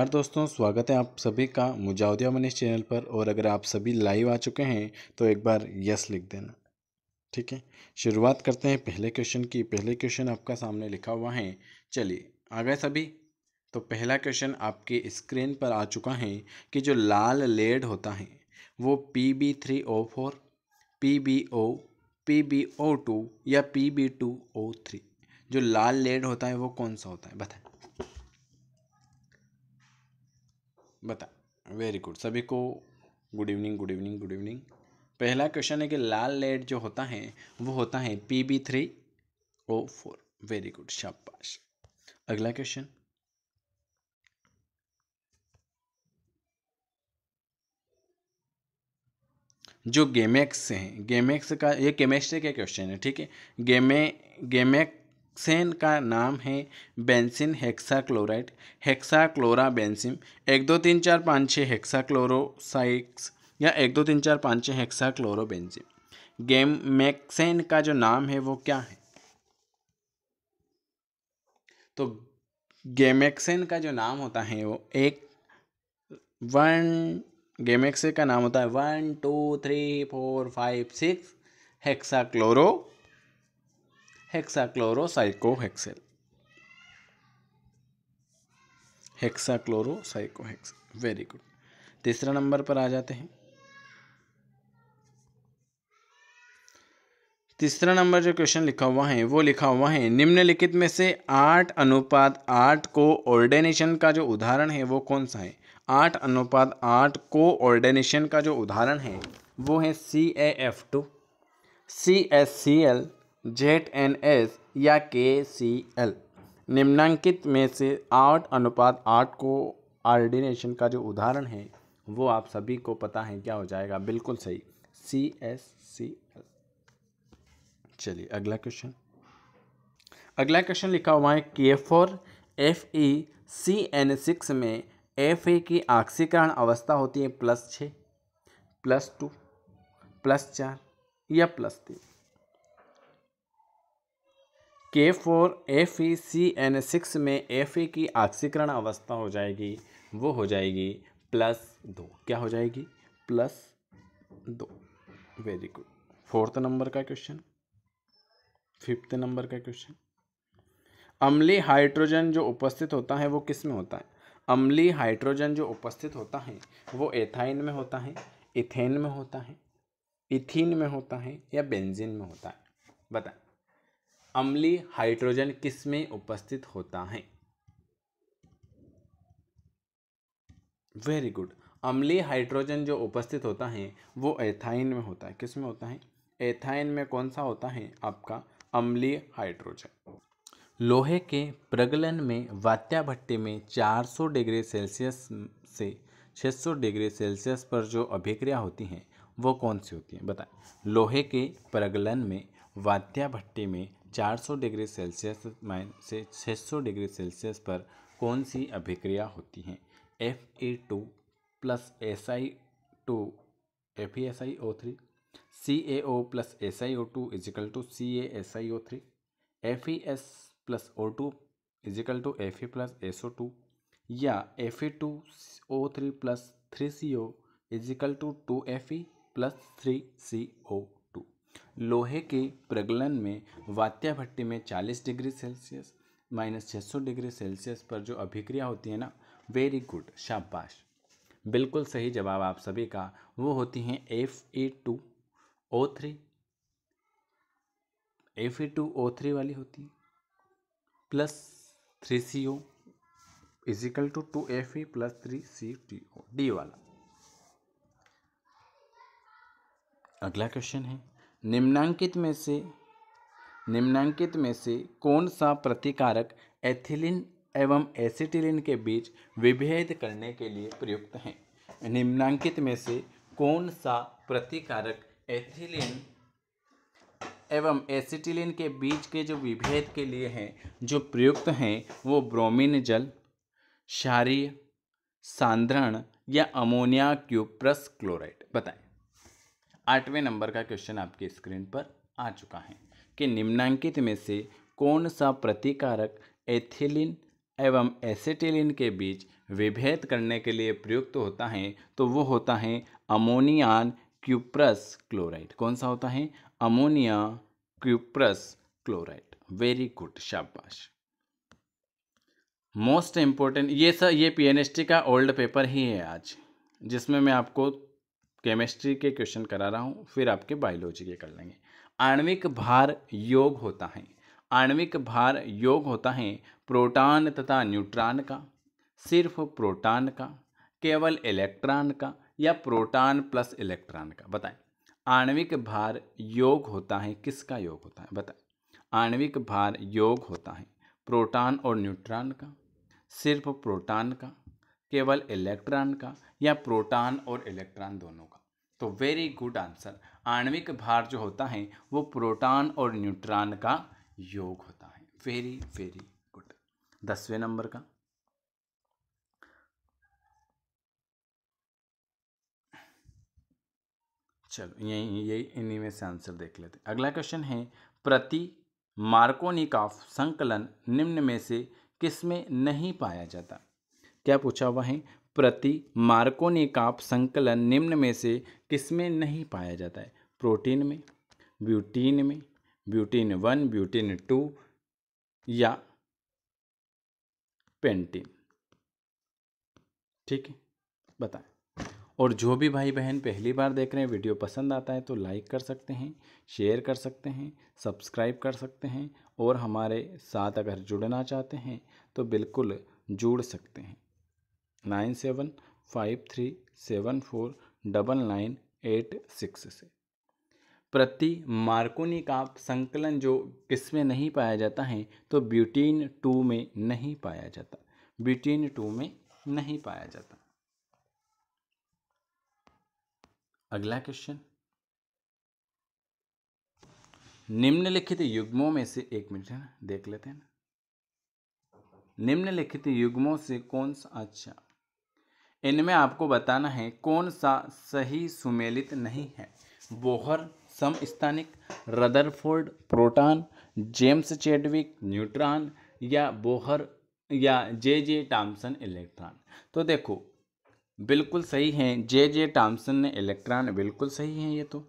नमस्कार दोस्तों स्वागत है आप सभी का मुजाउदिया मनीष चैनल पर और अगर आप सभी लाइव आ चुके हैं तो एक बार यस लिख देना ठीक है शुरुआत करते हैं पहले क्वेश्चन की पहले क्वेश्चन आपका सामने लिखा हुआ है चलिए आ गए सभी तो पहला क्वेश्चन आपके स्क्रीन पर आ चुका है कि जो लाल लेड होता है वो P B three O four P B O P B O two या P B two O three जो लाल लेड होता है वो कौन सा होता है बताए बता वेरी गुड सभी को good evening good evening good evening पहला क्वेश्चन है कि लाल लेड जो होता है वो होता है P B three O four very good शाबाश अगला क्वेश्चन जो गेमेक्स हैं गेमेक्स का ये केमिस्ट्री के क्वेश्चन है ठीक है गेमे गेमेक हेक्सेन का नाम है बेंसिन हेक्साक्लोराइड हेक्साक्लोरा बेंसिन एक दो तीन चार पाँच छः हेक्साक्लोरोसाइक्स या एक दो तीन चार पाँच छः हेक्सा बेंसिन गेम मैक्सेन का जो नाम है वो क्या है तो गेमेक्सेन का जो नाम होता है वो एक वन गेमेक्सेन का नाम होता है one two three four five six hexa chloro hexachlorocyclohexane hexachlorocyclohexane very good तीसरा नंबर पर आ जाते हैं तीसरा नंबर जो क्वेश्चन लिखा हुआ है वो लिखा हुआ है निम्नलिखित में से आठ अनुपात आठ को ऑर्डेनेशन का जो उदाहरण है वो कौन सा है आठ अनुपात आठ को ऑर्डेनेशन का जो उदाहरण है वो है C A F two C S C L Z N S या के सी एल निम्नांकित में से आठ अनुपात आठ को आर्डिनेशन का जो उदाहरण है वो आप सभी को पता है क्या हो जाएगा बिल्कुल सही सी एस सी एल चलिए अगला क्वेश्चन अगला क्वेश्चन लिखा हुआ है K four F E C N six में एफ ए की आक्सीकरण अवस्था होती है प्लस छः प्लस टू प्लस चार या प्लस तीन K four F E C N six में एफ ए e की आक्सीकरण अवस्था हो जाएगी वो हो जाएगी प्लस दो क्या हो जाएगी प्लस दो वेरी गुड फोर्थ नंबर का क्वेश्चन फिफ्थ नंबर का क्वेश्चन अम्ली हाइड्रोजन जो उपस्थित होता है वो किस में होता है अम्ली हाइड्रोजन जो उपस्थित होता है वो एथाइन में होता है इथेन में होता है इथिन में होता है या बेंजीन में होता है बताएं अम्ली हाइड्रोजन किस में उपस्थित होता है वेरी गुड अम्ली हाइड्रोजन जो उपस्थित होता है वो एथाइन में होता है किस में होता है एथाइन में कौन सा होता है आपका अम्ली हाइड्रोजन लोहे के प्रगलन में वात्या भट्टे में 400 डिग्री सेल्सियस से 600 डिग्री सेल्सियस पर जो अभिक्रिया होती है वो कौन सी होती है बताएं लोहे के प्रगलन में वात्या भट्टे में 400 डिग्री सेल्सियस से 600 डिग्री सेल्सियस पर कौन सी अभिक्रिया होती है F A two plus S I two F E S I O three C A O plus S I O two is equal to C A S I O three F E S plus O two is equal to F E plus S O two या F E two O three plus three C O is equal to two F E plus three C O लोहे के प्रगलन में वात्या भट्टी में 40 degree Celsius minus छः degree Celsius पर जो अभिक्रिया होती है ना वेरी गुड शाबाश बिल्कुल सही जवाब आप सभी का वो होती हैं F A two O three F A two O three वाली होती है plus three C O is equal to two F E plus three C T O D वाला अगला क्वेश्चन है निम्नांकित में से निम्नांकित में से कौन सा प्रतिकारक एथिलीन एवं एसिटिलीन के बीच विभेद करने के लिए प्रयुक्त हैं निम्नांकित में से कौन सा प्रतिकारक एथिलीन एवं एसिटिलीन के बीच के जो विभेद के लिए हैं जो प्रयुक्त हैं वो ब्रोमीन जल क्षारीय सांद्रण या अमोनिया क्यूप्रस क्लोराइड बताएं आठवें नंबर का क्वेश्चन आपके स्क्रीन पर आ चुका है कि निम्नांकित में से कौन सा प्रतिकारक एथिलीन एवं एसिटिलीन के बीच विभेद करने के लिए प्रयुक्त तो होता है तो वो होता है अमोनियान क्यूप्रस क्लोराइड कौन सा होता है ammonia cuprous chloride very good शाबाश मोस्ट इम्पोर्टेंट ये सर ये पीएनएसटी का ओल्ड पेपर ही है आज जिसमें मैं आपको केमिस्ट्री के क्वेश्चन करा रहा हूँ फिर आपके बायोलॉजी के कर लेंगे आणविक भार योग होता है आणविक भार योग होता है प्रोटॉन तथा न्यूट्रॉन का सिर्फ प्रोटॉन का केवल इलेक्ट्रॉन का या प्रोटॉन प्लस इलेक्ट्रॉन का बताएं आणविक भार योग होता है किसका योग होता है बताएं आणविक भार योग होता है प्रोटॉन और न्यूट्रॉन का सिर्फ प्रोटॉन का केवल इलेक्ट्रॉन का या प्रोटॉन और इलेक्ट्रॉन दोनों का तो वेरी गुड आंसर आणविक भार जो होता है वो प्रोटॉन और न्यूट्रॉन का योग होता है वेरी वेरी गुड दसवें नंबर का चलो यही यही इन्हीं में से आंसर देख लेते हैं अगला क्वेश्चन है प्रति का संकलन निम्न में से किस में नहीं पाया जाता क्या पूछा हुआ है प्रति मार्कोनी का संकलन निम्न में से किसमें नहीं पाया जाता है प्रोटीन में ब्यूटीन में ब्यूटीन वन ब्यूटीन टू या पेंटीन ठीक है बताएं और जो भी भाई बहन पहली बार देख रहे हैं वीडियो पसंद आता है तो लाइक कर सकते हैं शेयर कर सकते हैं सब्सक्राइब कर सकते हैं और हमारे साथ अगर जुड़ना चाहते हैं तो बिल्कुल जुड़ सकते हैं nine seven five three seven four double nine eight six से प्रति मार्कोनी का संकलन जो किसमें नहीं पाया जाता है तो ब्यूटीन टू में नहीं पाया जाता ब्यूटीन टू में नहीं पाया जाता अगला क्वेश्चन निम्नलिखित युग्मों में से एक मिनट है देख लेते हैं निम्नलिखित युग्मों से कौन सा अच्छा इनमें आपको बताना है कौन सा सही सुमेलित नहीं है बोहर समस्थानिक Rutherford proton James Chadwick neutron या बोहर या जे जे टाम्सन इलेक्ट्रॉन तो देखो बिल्कुल सही है जे जे टाम्सन ने इलेक्ट्रॉन बिल्कुल सही है ये तो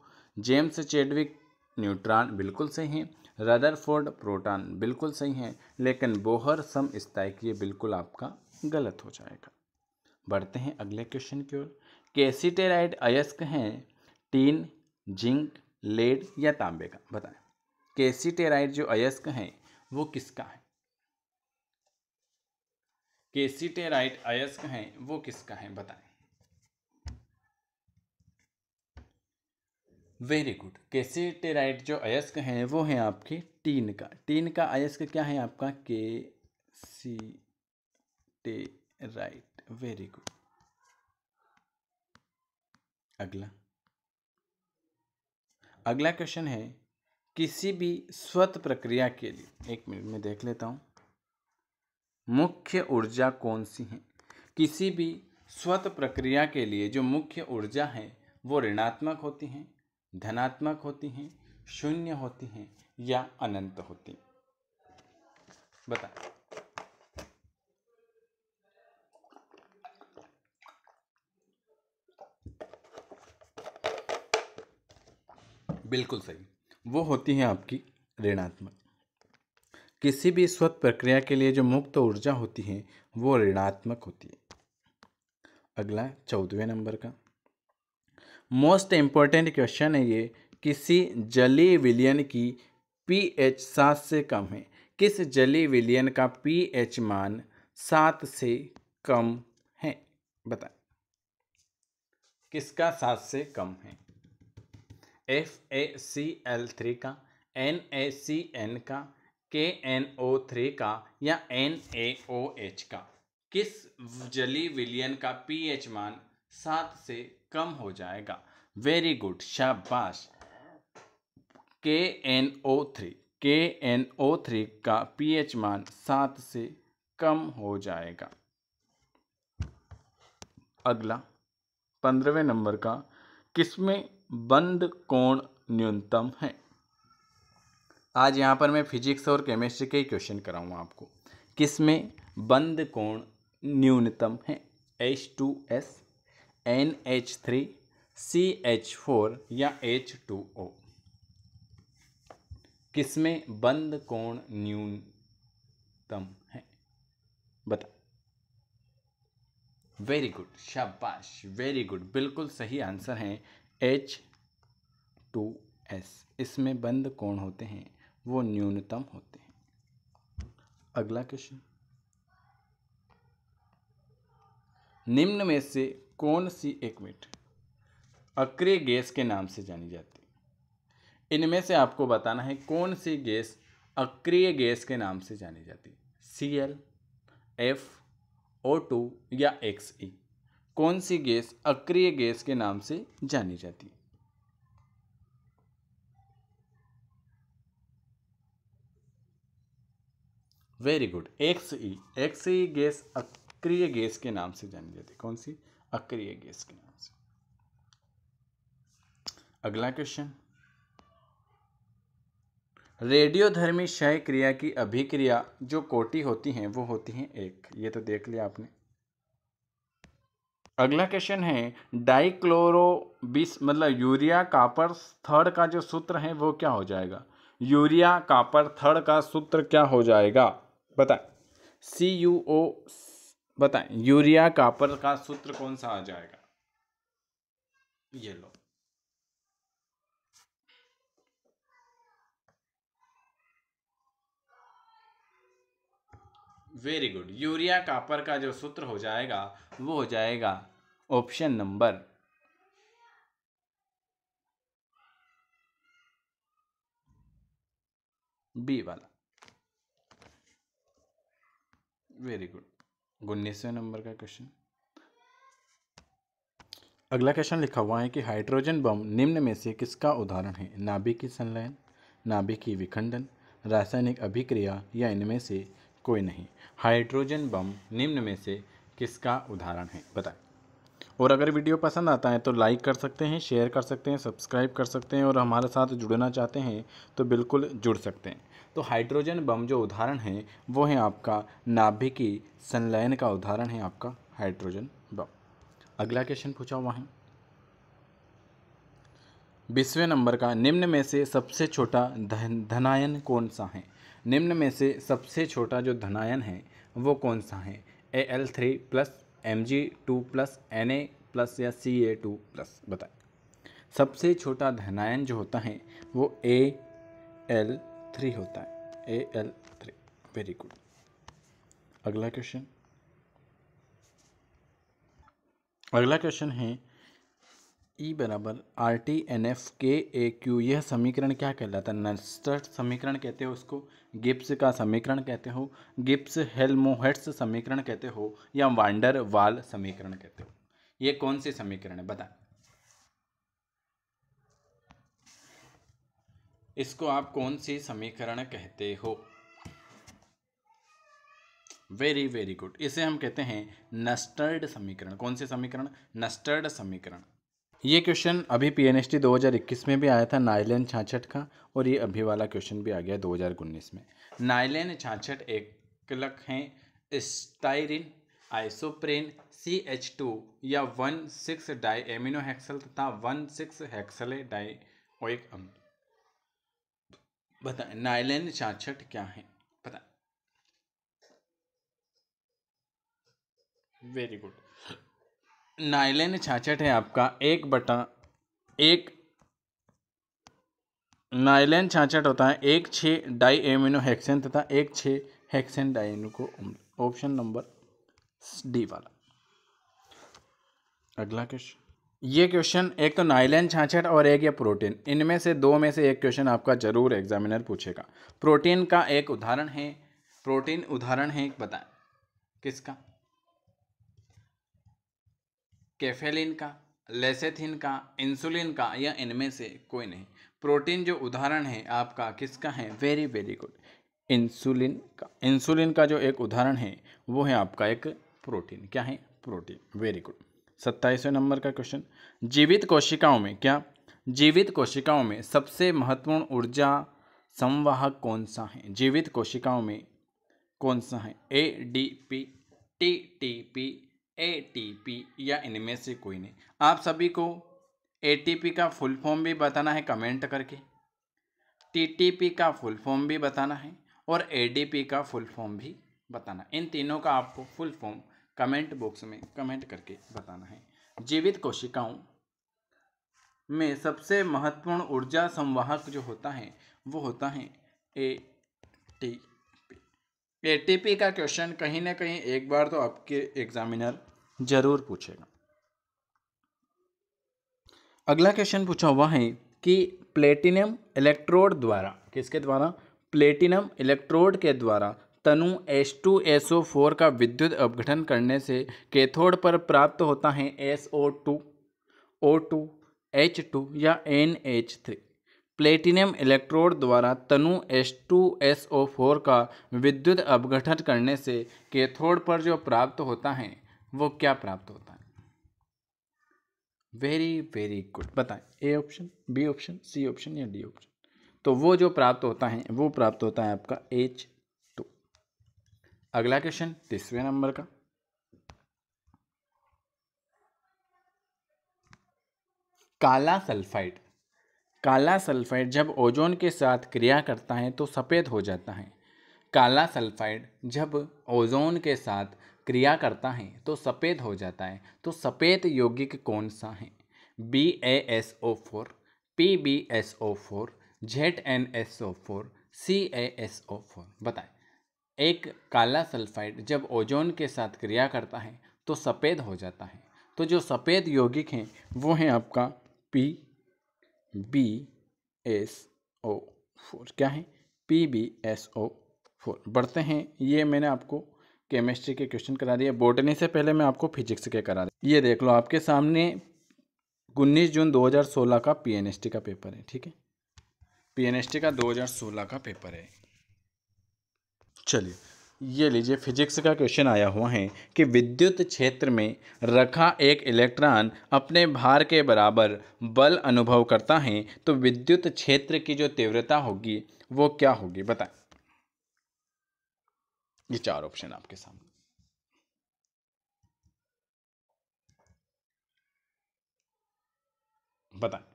जेम्स चेडविक न्यूट्रॉन बिल्कुल सही हैं रदरफोर्ड प्रोटॉन बिल्कुल सही है लेकिन बोहर सम स्थायिक ये बिल्कुल आपका गलत हो जाएगा बढ़ते हैं अगले क्वेश्चन की ओर कैसीटेराइड अयस्क हैं टीन जिंक लेड या तांबे का बताएं कैसीटेराइड जो अयस्क हैं वो किसका है केसीटेराइट अयस्क हैं वो किसका है बताएं वेरी गुड कैसीटेराइड जो अयस्क हैं वो हैं आपके टीन का टीन का अयस्क क्या है आपका के सी टेराइट वेरी गुड अगला अगला क्वेश्चन है किसी भी स्वत प्रक्रिया के लिए एक मिनट में देख लेता हूं मुख्य ऊर्जा कौन सी है किसी भी स्वत प्रक्रिया के लिए जो मुख्य ऊर्जा है वो ऋणात्मक होती हैं धनात्मक होती हैं शून्य होती हैं या अनंत होती हैं बता बिल्कुल सही वो होती है आपकी ऋणात्मक किसी भी स्वत प्रक्रिया के लिए जो मुक्त ऊर्जा होती है वो ऋणात्मक होती है अगला चौदहवें नंबर का मोस्ट इम्पॉर्टेंट क्वेश्चन है ये किसी जली विलियन की पीएच सात से कम है किस जली विलियन का पीएच मान सात से कम है बताएं किसका सात से कम है F A C L three का एन ए सी एन का के एन ओ थ्री का या एन ए ओ एच का किस जली विलियन का पी एच मान सात से कम हो जाएगा वेरी गुड शाबाश K N O three K N O three का पी एच मान सात से कम हो जाएगा अगला पंद्रहवें नंबर का किसमें बंद कोण न्यूनतम है आज यहाँ पर मैं फिजिक्स और केमिस्ट्री के ही क्वेश्चन कराऊँगा आपको किसमें बंद कोण न्यूनतम है H two S N H three C H four या एच टू ओ किसमें बंद कोण न्यूनतम है बता वेरी गुड शाबाश वेरी गुड बिल्कुल सही आंसर है एच टू एस इसमें बंद कोण होते हैं वो न्यूनतम होते हैं अगला क्वेश्चन निम्न में से कौन सी एक मिनट अक्रिय गैस के नाम से जानी जाती है इनमें से आपको बताना है कौन सी गैस अक्रिय गैस के नाम से जानी जाती है C L F O two या एक्स ई कौन सी गैस अक्रिय गैस के नाम से जानी जाती है very good X E X E gas अक्रिय गैस के नाम से जानी जाती है कौन सी अक्रिय गैस के नाम से अगला क्वेश्चन रेडियोधर्मी क्षय क्रिया की अभिक्रिया जो कोटि होती हैं वो होती हैं एक ये तो देख लिया आपने अगला क्वेश्चन है बीस मतलब यूरिया कापर थर्ड का जो सूत्र है वो क्या हो जाएगा यूरिया कापर थर्ड का सूत्र क्या हो जाएगा बताएं सी यू ओ बताएं यूरिया कापर का सूत्र कौन सा आ जाएगा ये लो वेरी गुड यूरिया कापर का जो सूत्र हो जाएगा वो हो जाएगा ऑप्शन नंबर बी वाला वेरी गुड उन्नीसवें नंबर का क्वेश्चन अगला क्वेश्चन लिखा हुआ है कि हाइड्रोजन बम निम्न में से किसका उदाहरण है नाभिक संलयन नाभिकीय विखंडन रासायनिक अभिक्रिया या इनमें से कोई नहीं हाइड्रोजन बम निम्न में से किसका उदाहरण है बताएं और अगर वीडियो पसंद आता है तो लाइक कर सकते हैं शेयर कर सकते हैं सब्सक्राइब कर सकते हैं और हमारे साथ जुड़ना चाहते हैं तो बिल्कुल जुड़ सकते हैं तो हाइड्रोजन बम जो उदाहरण है वो है आपका नाभिकी संलयन का उदाहरण है आपका हाइड्रोजन बम अगला क्वेश्चन पूछा हुआ है बीसवें नंबर का निम्न में से सबसे छोटा धन धनायन कौन सा है निम्न में से सबसे छोटा जो धनायन है वो कौन सा है A L three plus M G two plus N A plus या सी ए टू प्लस बताए सबसे छोटा धनायन जो होता है वो ए एल थ्री होता है A L three very good अगला क्वेश्चन अगला क्वेश्चन है ई e बराबर R T N F K A Q यह समीकरण क्या कहलाता है नस्टर्ट समीकरण कहते हो उसको गिप्स का समीकरण कहते हो गिप्स हेल्मोहेट्स समीकरण कहते हो या वांडर वाल समीकरण कहते हो ये कौन से समीकरण है बता इसको आप कौन से समीकरण कहते हो वेरी वेरी गुड इसे हम कहते हैं नस्टर्ड समीकरण कौन से समीकरण नस्टर्ड समीकरण ये क्वेश्चन अभी पी एन एस टी दो हज़ार इक्कीस में भी आया था नायलैंड छाछठ का और ये अभी वाला क्वेश्चन भी आ गया दो हज़ार उन्नीस में नायलैंड छाछठ एक लक हैं styrene isoprene C H two या one six di amino hexyl तथा one six hexane di oic अम बताए नायलैंड छाछठ क्या है बताए वेरी गुड नाइलन छाछठ है आपका एक बटा एक नाइलन छाछठ होता है एक छः डाई एमिनो हेक्सेन तथा एक छः हेक्सेन डाई एमिनो को ऑप्शन नंबर डी वाला अगला क्वेश्चन ये क्वेश्चन एक तो नाइलन छाछठ और एक या प्रोटीन इनमें से दो में से एक क्वेश्चन आपका जरूर एग्जामिनर पूछेगा प्रोटीन का एक उदाहरण है प्रोटीन उदाहरण है एक बताएं किसका कैफेलिन का लेसेथिन का इंसुलिन का या इनमें से कोई नहीं प्रोटीन जो उदाहरण है आपका किसका है वेरी वेरी गुड इंसुलिन का इंसुलिन का जो एक उदाहरण है वो है आपका एक प्रोटीन क्या है प्रोटीन वेरी गुड सत्ताईसवें नंबर का क्वेश्चन जीवित कोशिकाओं में क्या जीवित कोशिकाओं में सबसे महत्वपूर्ण ऊर्जा संवाहक कौन सा है जीवित कोशिकाओं में कौन सा है A D P T T P A T P या इनमें से कोई नहीं आप सभी को ए टी पी का फुल फॉर्म भी बताना है कमेंट करके टी टी पी का फुल फॉर्म भी बताना है और ए डी पी का फुल फॉर्म भी बताना इन तीनों का आपको फुल फॉर्म कमेंट बॉक्स में कमेंट करके बताना है जीवित कोशिकाओं में सबसे महत्वपूर्ण ऊर्जा संवाहक जो होता है वो होता है A T P A T P का क्वेश्चन कहीं ना कहीं एक बार तो आपके एग्जामिनर जरूर पूछेगा अगला क्वेश्चन पूछा हुआ है कि प्लेटिनम इलेक्ट्रोड द्वारा किसके द्वारा प्लेटिनम इलेक्ट्रोड के द्वारा तनु S S two O four का विद्युत अपघटन करने से कैथोड पर प्राप्त होता है S O O two two H two या N H three platinum electrode द्वारा तनु S S two O four का विद्युत अपघटन करने से कैथोड पर जो प्राप्त होता है वो क्या प्राप्त होता है वेरी वेरी गुड बताएं A option B option C option या डी ऑप्शन तो वो जो प्राप्त होता है वो प्राप्त होता है आपका एच टू अगला क्वेश्चन तीसरे नंबर का काला सल्फाइड काला सल्फाइड जब ओजोन के साथ क्रिया करता है तो सफ़ेद हो जाता है काला सल्फाइड जब ओजोन के साथ क्रिया करता है तो सफ़ेद हो जाता है तो सफ़ेद यौगिक कौन सा है B A S O four P B S O four Z N S O four C A S O four बताएं एक काला सल्फाइड जब ओजोन के साथ क्रिया करता है तो सफ़ेद हो जाता है तो जो सफ़ेद यौगिक हैं वो हैं आपका P B S O four क्या है P B S O four बढ़ते हैं ये मैंने आपको केमिस्ट्री के क्वेश्चन करा दिए बोटनी से पहले मैं आपको फिजिक्स के करा दी ये देख लो आपके सामने उन्नीस जून 2016 का पीएनएसटी का पेपर है ठीक है पीएनएसटी का 2016 का पेपर है चलिए ये लीजिए फिजिक्स का क्वेश्चन आया हुआ है कि विद्युत क्षेत्र में रखा एक इलेक्ट्रॉन अपने भार के बराबर बल अनुभव करता है तो विद्युत क्षेत्र की जो तीव्रता होगी वो क्या होगी बताएं ये चार ऑप्शन आपके सामने बताएं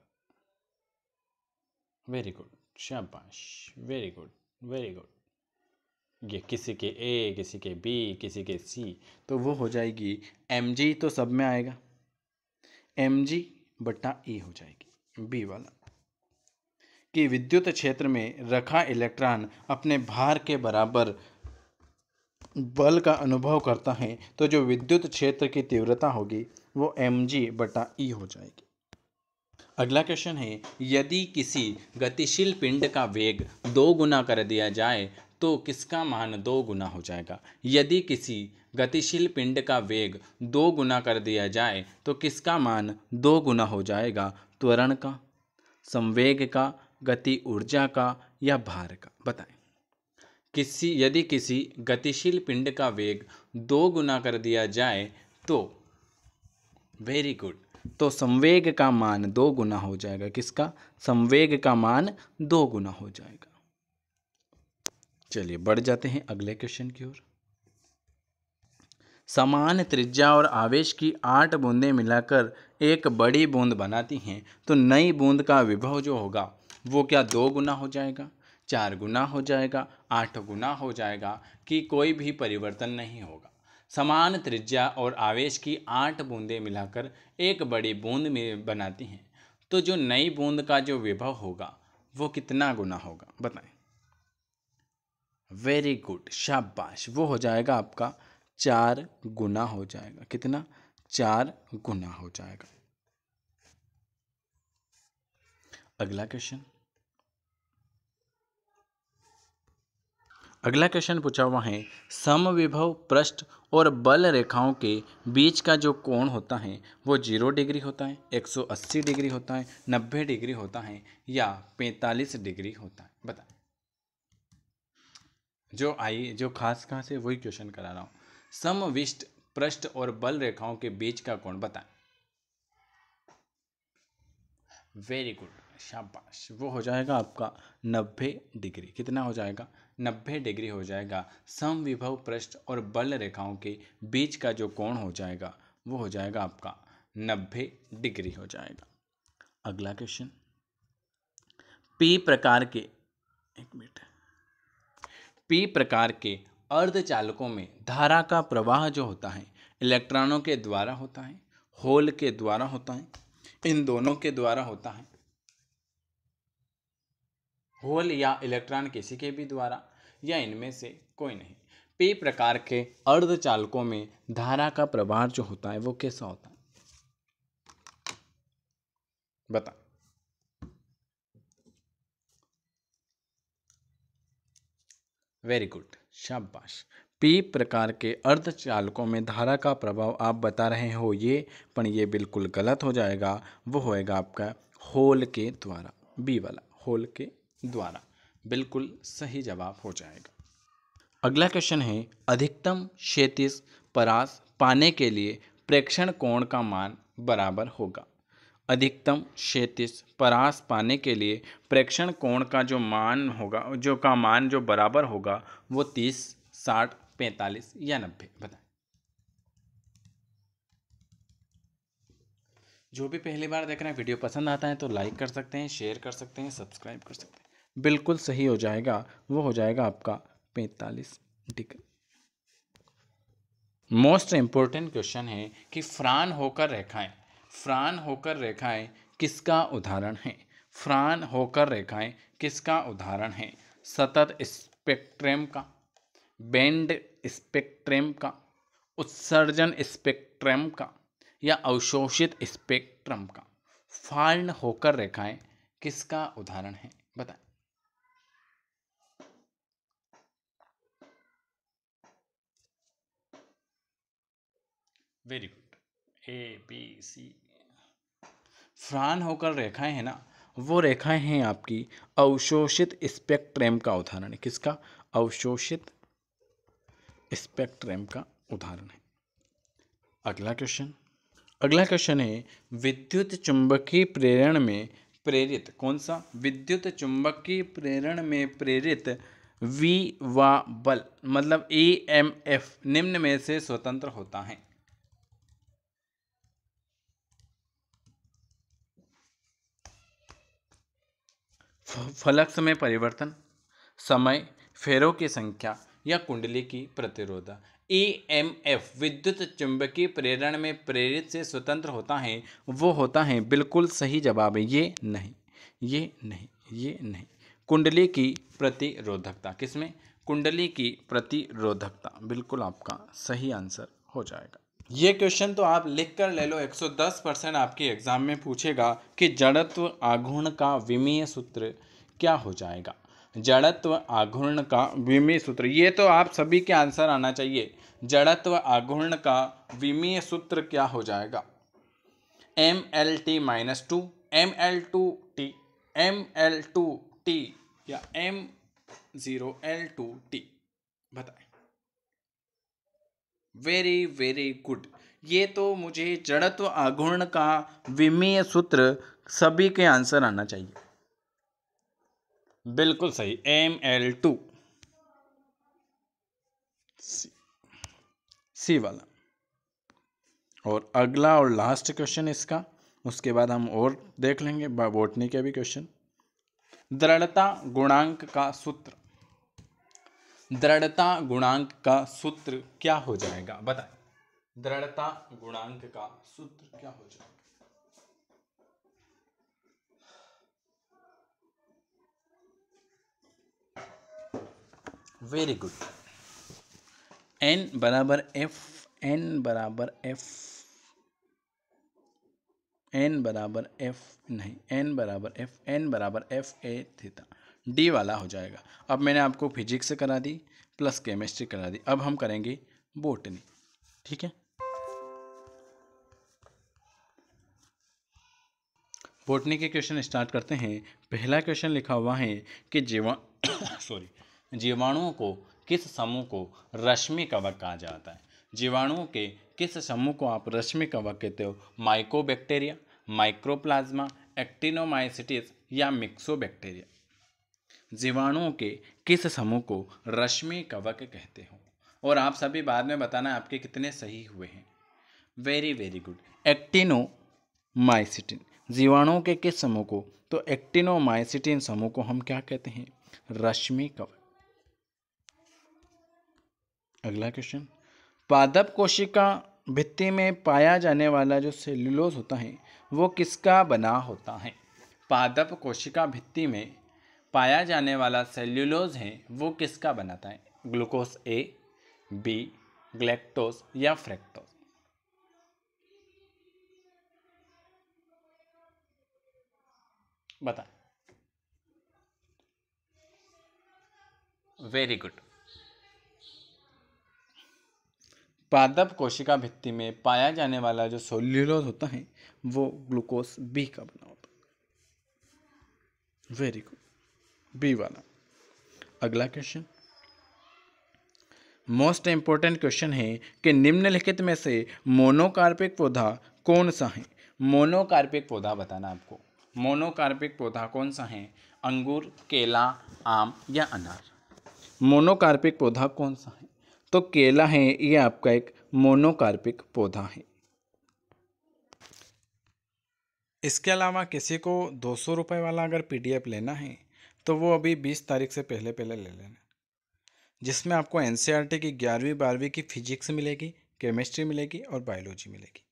वेरी गुड शाबाश वेरी गुड वेरी गुड ये किसी के ए किसी के बी किसी के सी तो वो हो जाएगी एम जी तो सब में आएगा एम जी बट्टा ई हो जाएगी बी वाला कि विद्युत क्षेत्र में रखा इलेक्ट्रॉन अपने भार के बराबर बल का अनुभव करता है तो जो विद्युत क्षेत्र की तीव्रता होगी वो एम जी बटा ई e हो जाएगी अगला क्वेश्चन है यदि किसी गतिशील पिंड का वेग दो गुना कर दिया जाए तो किसका मान दो गुना हो जाएगा यदि किसी गतिशील पिंड का वेग दो गुना कर दिया जाए तो किसका मान दो गुना हो जाएगा त्वरण का संवेग का गति ऊर्जा का या भार का बताएं किसी यदि किसी गतिशील पिंड का वेग दो गुना कर दिया जाए तो वेरी गुड तो संवेग का मान दो गुना हो जाएगा किसका संवेग का मान दो गुना हो जाएगा चलिए बढ़ जाते हैं अगले क्वेश्चन की ओर समान त्रिज्या और आवेश की आठ बूंदें मिलाकर एक बड़ी बूंद बनाती हैं तो नई बूंद का विभव जो होगा वो क्या दो गुना हो जाएगा चार गुना हो जाएगा आठ गुना हो जाएगा कि कोई भी परिवर्तन नहीं होगा समान त्रिज्या और आवेश की आठ बूंदें मिलाकर एक बड़ी बूंद में बनाती हैं तो जो नई बूंद का जो विभव होगा वो कितना गुना होगा बताएं वेरी गुड शाबाश वो हो जाएगा आपका चार गुना हो जाएगा कितना चार गुना हो जाएगा अगला क्वेश्चन अगला क्वेश्चन पूछा हुआ है समविभव पृष्ठ और बल रेखाओं के बीच का जो कोण होता है वो जीरो डिग्री होता है एक सौ अस्सी डिग्री होता है नब्बे डिग्री होता है या पैंतालीस डिग्री होता है बताए जो आई जो खास खास है वही क्वेश्चन करा रहा हूँ समविष्ट पृष्ठ और बल रेखाओं के बीच का कोण बताएं वेरी गुड शाबाश वो हो जाएगा आपका नब्बे डिग्री कितना हो जाएगा 90 डिग्री हो जाएगा समविभव पृष्ठ और बल रेखाओं के बीच का जो कोण हो जाएगा वो हो जाएगा आपका 90 डिग्री हो जाएगा अगला क्वेश्चन पी प्रकार के एक मिनट पी प्रकार के अर्धचालकों में धारा का प्रवाह जो होता है इलेक्ट्रॉनों के द्वारा होता है होल के द्वारा होता है इन दोनों के द्वारा होता है होल या इलेक्ट्रॉन किसी के भी द्वारा या इनमें से कोई नहीं पे प्रकार के अर्धचालकों में धारा का प्रभार जो होता है वो कैसा होता है बता वेरी गुड शाबाश पी प्रकार के अर्धचालकों में धारा का प्रभाव आप बता रहे हो ये पर ये बिल्कुल गलत हो जाएगा वो होएगा आपका होल के द्वारा बी वाला होल के द्वारा बिल्कुल सही जवाब हो जाएगा अगला क्वेश्चन है अधिकतम क्षेत्र परास पाने के लिए प्रेक्षण कोण का मान बराबर होगा अधिकतम क्षेत्र परास पाने के लिए प्रेक्षण कोण का जो मान होगा जो का मान जो बराबर होगा वो तीस साठ पैंतालीस या नब्बे बताएं जो भी पहली बार देख रहे हैं वीडियो पसंद आता है तो लाइक कर सकते हैं शेयर कर सकते हैं सब्सक्राइब कर सकते हैं बिल्कुल सही हो जाएगा वो हो जाएगा आपका पैंतालीस डिग्री मोस्ट इम्पोर्टेंट क्वेश्चन है कि फ्रान होकर रेखाएं फ्रान होकर रेखाएं किसका उदाहरण है फ्रान होकर रेखाएं किसका उदाहरण है सतत स्पेक्ट्रम का बेंड स्पेक्ट्रम का उत्सर्जन स्पेक्ट्रम का या अवशोषित स्पेक्ट्रम का फाल्ड होकर रेखाएं किसका उदाहरण है बताएं very good A B C फ्रान होकर रेखाएं हैं ना वो रेखाएं हैं आपकी अवशोषित स्पेक्ट्रम का उदाहरण है किसका अवशोषित स्पेक्ट्रम का उदाहरण है अगला क्वेश्चन अगला क्वेश्चन है विद्युत चुंबकीय प्रेरण में प्रेरित कौन सा विद्युत चुंबकीय प्रेरण में प्रेरित वी व बल मतलब ई एम एफ निम्न में से स्वतंत्र होता है फलक में परिवर्तन समय फेरों की संख्या या कुंडली की प्रतिरोधा ई e एम एफ विद्युत चुंबकीय प्रेरण में प्रेरित से स्वतंत्र होता है वो होता है बिल्कुल सही जवाब है ये नहीं ये नहीं ये नहीं कुंडली की प्रतिरोधकता किसमें कुंडली की प्रतिरोधकता बिल्कुल आपका सही आंसर हो जाएगा ये क्वेश्चन तो आप लिख कर ले लो 110 परसेंट आपके एग्ज़ाम में पूछेगा कि जड़त्व आघूर्ण का विमीय सूत्र क्या हो जाएगा जड़त्व आघूर्ण का विमीय सूत्र ये तो आप सभी के आंसर आना चाहिए जड़त्व आघूर्ण का विमीय सूत्र क्या हो जाएगा M L T minus two M L two T M L two T या M zero L two T बताए वेरी वेरी गुड ये तो मुझे जड़त्व आघूर्ण का विमीय सूत्र सभी के आंसर आना चाहिए बिल्कुल सही M L two C C वाला और अगला और लास्ट क्वेश्चन इसका उसके बाद हम और देख लेंगे बोटनी के भी क्वेश्चन दृढ़ता गुणांक का सूत्र दृढ़ता गुणांक का सूत्र क्या हो जाएगा बताए दृढ़ता गुणांक का सूत्र क्या हो जाएगा वेरी गुड एन बराबर एफ एन बराबर एफ एन बराबर एफ नहीं एन बराबर एफ एन बराबर एफ ए थीटा डी वाला हो जाएगा अब मैंने आपको फिजिक्स करा दी प्लस केमिस्ट्री करा दी अब हम करेंगे बोटनी ठीक है बोटनी के क्वेश्चन स्टार्ट करते हैं पहला क्वेश्चन लिखा हुआ है कि जीवा सॉरी जीवाणुओं को किस समूह को रश्मि कवक कहा जाता है जीवाणुओं के किस समूह को आप रश्मि कवक कहते हो माइकोबैक्टीरिया माइक्रोप्लाज्मा एक्टिनोमाइसिटिस या मिक्सोबैक्टीरिया जीवाणुओं के किस समूह को रश्मि कवक कहते हो और आप सभी बाद में बताना आपके कितने सही हुए हैं very very good actinomycin जीवाणुओं के किस समूह को तो एक्टिनो माइसिटिन समूह को हम क्या कहते हैं रश्मि कवक अगला क्वेश्चन पादप कोशिका भित्ति में पाया जाने वाला जो सेल्यूलोज होता है वो किसका बना होता है पादप कोशिका भित्ति में पाया जाने वाला सेल्यूलोज है वो किसका बनाता है ग्लूकोज ए बी ग्लेक्टोस या फ्रेक्टोस बता वेरी गुड पादप कोशिका भित्ति में पाया जाने वाला जो सोल्यूलोज होता है वो ग्लूकोज बी का बना होता है वेरी गुड बी वाला अगला क्वेश्चन मोस्ट इंपॉर्टेंट क्वेश्चन है कि निम्नलिखित में से मोनोकार्पिक पौधा कौन सा है मोनोकार्पिक पौधा बताना आपको मोनोकार्पिक पौधा कौन सा है अंगूर केला आम या अनार मोनोकार्पिक पौधा कौन सा है तो केला है ये आपका एक मोनोकार्पिक पौधा है इसके अलावा किसी को दो सौ रुपये वाला अगर पीडीएफ लेना है तो वो अभी बीस तारीख से पहले पहले ले लेना जिसमें आपको एन e की ग्यारहवीं बारहवीं की फिजिक्स मिलेगी केमिस्ट्री मिलेगी और बायोलॉजी मिलेगी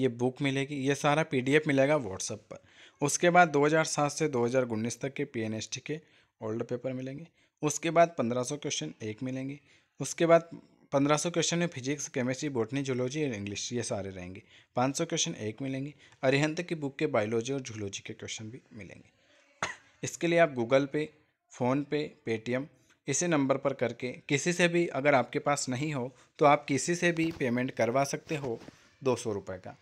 ये बुक मिलेगी ये सारा पी मिलेगा व्हाट्सअप पर उसके बाद 2007 से 2019 तक के पी के ओल्ड पेपर मिलेंगे उसके बाद 1500 क्वेश्चन एक मिलेंगे उसके बाद 1500 क्वेश्चन में फिजिक्स केमिस्ट्री बोटनी जूलॉजी और इंग्लिश ये सारे रहेंगे 500 क्वेश्चन एक मिलेंगे अरिहंत की बुक के बायोलॉजी और जूलॉजी के क्वेश्चन भी मिलेंगे इसके लिए आप गूगल पे फ़ोनपे पेटीएम इसी नंबर पर करके किसी से भी अगर आपके पास नहीं हो तो आप किसी से भी पेमेंट करवा सकते हो दो सौ रुपये का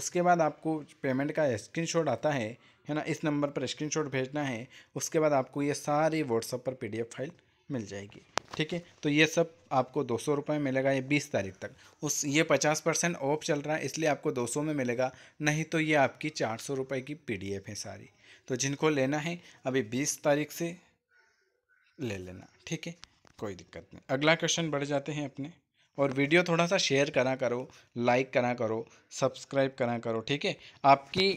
उसके बाद आपको पेमेंट का स्क्रीनशॉट आता है है ना इस नंबर पर स्क्रीनशॉट भेजना है उसके बाद आपको ये सारी व्हाट्सअप पर पीडीएफ फाइल मिल जाएगी ठीक है तो ये सब आपको दो सौ रुपये मिलेगा ये बीस तारीख तक उस ये पचास परसेंट ऑफ चल रहा है इसलिए आपको दो सौ में मिलेगा नहीं तो ये आपकी चार सौ रुपये की पीडीएफ है सारी तो जिनको लेना है अभी बीस तारीख से ले लेना ठीक है कोई दिक्कत नहीं अगला क्वेश्चन बढ़ जाते हैं अपने और वीडियो थोड़ा सा शेयर करा करो लाइक करा करो सब्सक्राइब करा करो ठीक है आपकी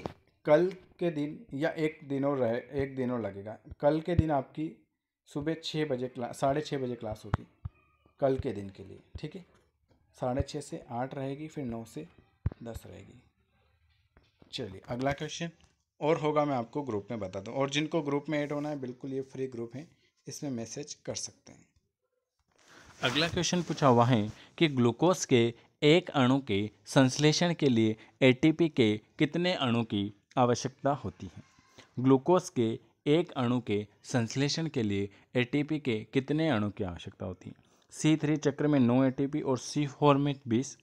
कल के दिन या एक दिनों रहे एक दिनों लगेगा कल के दिन आपकी सुबह छः बजे क्लास साढ़े छः बजे क्लास होगी कल के दिन के लिए ठीक है साढ़े छः से आठ रहेगी फिर नौ से दस रहेगी चलिए अगला क्वेश्चन और होगा मैं आपको ग्रुप में बता दूँ और जिनको ग्रुप में ऐड होना है बिल्कुल ये फ्री ग्रुप है इसमें मैसेज कर सकते हैं अगला क्वेश्चन पूछा हुआ है कि ग्लूकोज के एक अणु के संश्लेषण के लिए एटीपी के कितने अणु की आवश्यकता होती है ग्लूकोज के एक अणु के संश्लेषण के लिए एटीपी के कितने अणु की आवश्यकता होती है सी थ्री चक्र में नौ एटीपी और सी फोर में बीस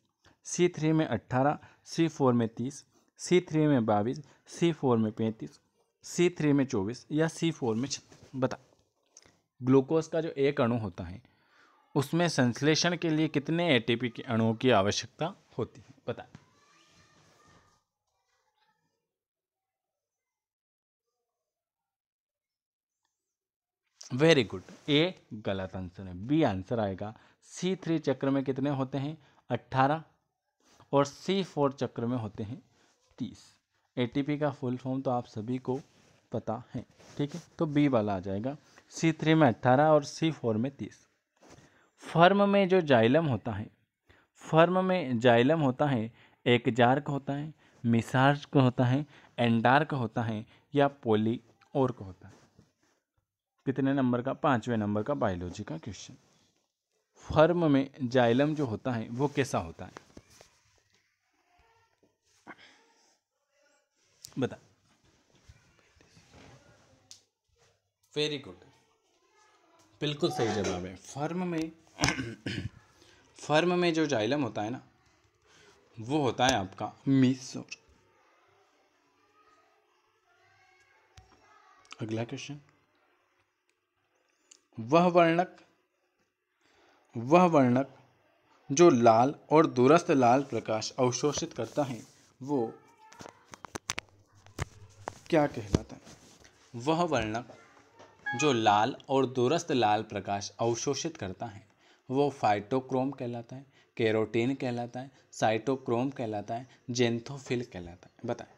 सी थ्री में अट्ठारह सी फोर में तीस सी थ्री में बाईस सी फोर में पैंतीस सी थ्री में चौबीस या सी फोर में छत्तीस बता ग्लूकोज का जो एक अणु होता है उसमें संश्लेषण के लिए कितने ए के अणुओं की आवश्यकता होती है बता वेरी गुड ए गलत आंसर है बी आंसर आएगा सी थ्री चक्र में कितने होते हैं अट्ठारह और सी फोर चक्र में होते हैं तीस ए का फुल फॉर्म तो आप सभी को पता है ठीक है तो बी वाला आ जाएगा सी थ्री में अट्ठारह और सी फोर में तीस फर्म में जो जाइलम होता है फर्म में जाइलम होता है एक जार्क होता है मिसार्ज का होता है एंडार्क होता है या पोली और का होता है कितने नंबर का पाँचवें नंबर का बायोलॉजी का क्वेश्चन फर्म में जाइलम जो होता है वो कैसा होता है बता वेरी गुड बिल्कुल सही जवाब है फर्म में फर्म में जो जाइलम होता है ना वो होता है आपका मिसोर अगला क्वेश्चन वह वर्णक वह वर्णक जो लाल और दूरस्थ लाल प्रकाश अवशोषित करता है वो क्या कहलाता है वह वर्णक जो लाल और दूरस्थ लाल प्रकाश अवशोषित करता है वो फाइटोक्रोम कहलाता है कैरोटीन कहलाता है साइटोक्रोम कहलाता है जेंथोफिल कहलाता है बताएं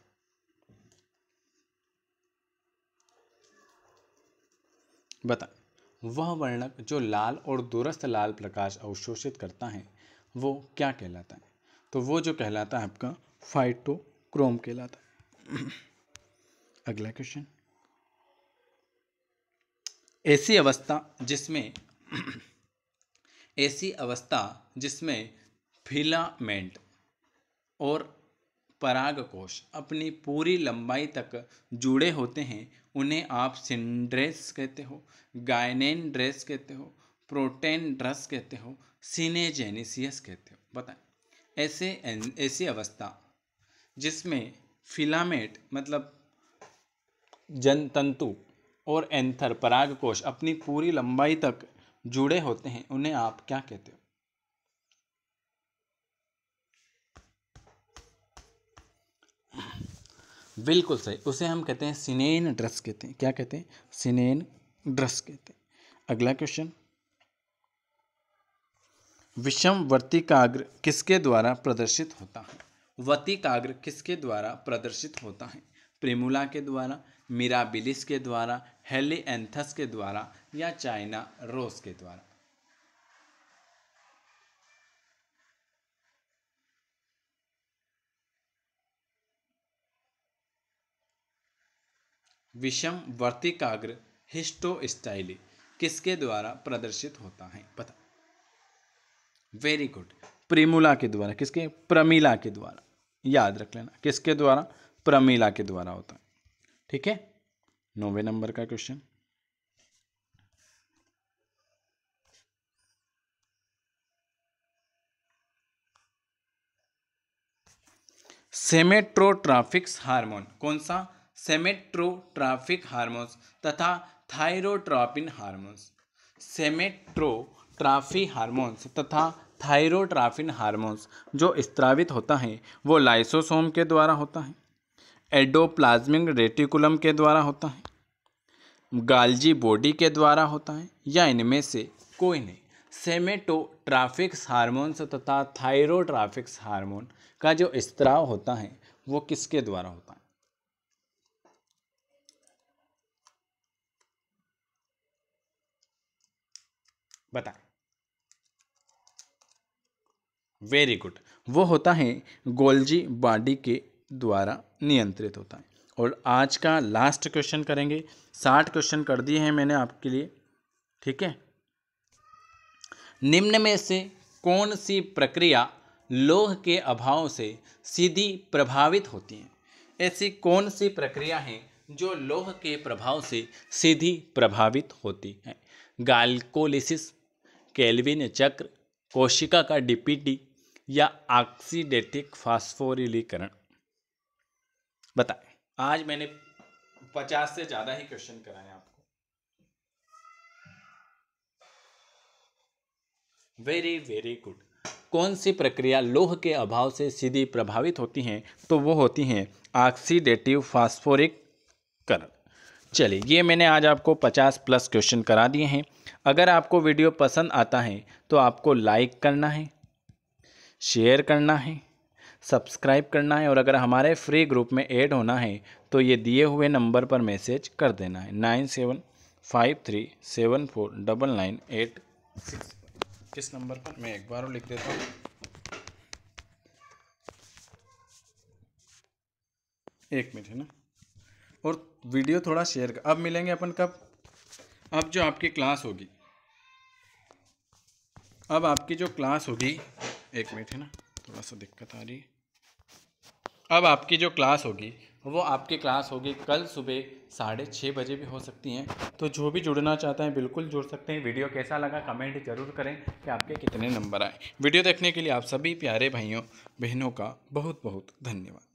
बताएं वह वर्णक जो लाल और दूरस्थ लाल प्रकाश अवशोषित करता है वो क्या कहलाता है तो वो जो कहलाता है आपका फाइटोक्रोम कहलाता है अगला क्वेश्चन ऐसी अवस्था जिसमें ऐसी अवस्था जिसमें फिलामेंट और परागकोश अपनी पूरी लंबाई तक जुड़े होते हैं उन्हें आप सिंड्रेस कहते हो गायनेन ड्रेस कहते हो प्रोटेन ड्रस कहते हो सीनेजेनिसियस कहते हो बताएं ऐसे ऐसी अवस्था जिसमें फिलामेंट मतलब जनतंतु और एंथर परागकोश अपनी पूरी लंबाई तक जुड़े होते हैं उन्हें आप क्या कहते हो बिल्कुल सही उसे हम कहते हैं सिनेन ड्रस कहते हैं क्या कहते हैं सिनेन ड्रस कहते हैं अगला क्वेश्चन विषम वर्तिकाग्र किसके द्वारा प्रदर्शित होता है वतिकाग्र किसके द्वारा प्रदर्शित होता है प्रेमुला के द्वारा मिराबिलिस के द्वारा हेली एंथस के द्वारा या चाइना रोस के द्वारा विषम वर्तिकाग्र हिस्टोस्टाइली किसके द्वारा प्रदर्शित होता है पता वेरी गुड प्रेमुला के द्वारा किसके प्रमिला के द्वारा याद रख लेना किसके द्वारा प्रमीला के द्वारा होता है ठीक है नौवे नंबर का क्वेश्चन सेमेट्रोट्राफिक्स हार्मोन कौन सा सेमेट्रोट्राफिक हार्मोन्स तथा थायरोट्रॉपिन हार्मोन्स सेमेट्रोट्राफी हार्मोन्स तथा थायरोट्राफिन हार्मोन्स जो स्त्रावित होता है वो लाइसोसोम के द्वारा होता है एडोप्लाज्मिक रेटिकुलम के द्वारा होता है गालजी बॉडी के द्वारा होता है या इनमें से कोई नहीं सेमेटोट्राफिक्स हार्मोन्स तथा थायरोट्राफिक्स हार्मोन का जो स्त्राव होता है वो किसके द्वारा होता है बताए वेरी गुड वो होता है गोल्जी बॉडी के द्वारा नियंत्रित होता है और आज का लास्ट क्वेश्चन करेंगे साठ क्वेश्चन कर दिए हैं मैंने आपके लिए ठीक है निम्न में से कौन सी प्रक्रिया लोह के अभाव से सीधी प्रभावित होती है ऐसी कौन सी प्रक्रिया है जो लोह के प्रभाव से सीधी प्रभावित होती है गाल्कोलिसिस केल्विन चक्र कोशिका का डीपीटी या ऑक्सीडेटिक फास्फोरिलीकरण बताएं आज मैंने पचास से ज्यादा ही क्वेश्चन कराए आपको वेरी वेरी गुड कौन सी प्रक्रिया लोह के अभाव से सीधी प्रभावित होती हैं तो वो होती हैं ऑक्सीडेटिव फास्फोरिक करण चलिए ये मैंने आज आपको 50 प्लस क्वेश्चन करा दिए हैं अगर आपको वीडियो पसंद आता है तो आपको लाइक करना है शेयर करना है सब्सक्राइब करना है और अगर हमारे फ्री ग्रुप में ऐड होना है तो ये दिए हुए नंबर पर मैसेज कर देना है nine seven five three seven four double nine eight six किस नंबर पर मैं एक बार लिख देता हूँ एक मिनट है ना और वीडियो थोड़ा शेयर कर अब मिलेंगे अपन कब अब जो आपकी क्लास होगी अब आपकी जो क्लास होगी एक मिनट है ना थोड़ा सा दिक्कत आ रही है अब आपकी जो क्लास होगी वो आपकी क्लास होगी कल सुबह साढ़े छः बजे भी हो सकती हैं तो जो भी जुड़ना चाहते हैं बिल्कुल जुड़ सकते हैं वीडियो कैसा लगा कमेंट जरूर करें कि आपके कितने नंबर आए वीडियो देखने के लिए आप सभी प्यारे भाइयों बहनों का बहुत बहुत धन्यवाद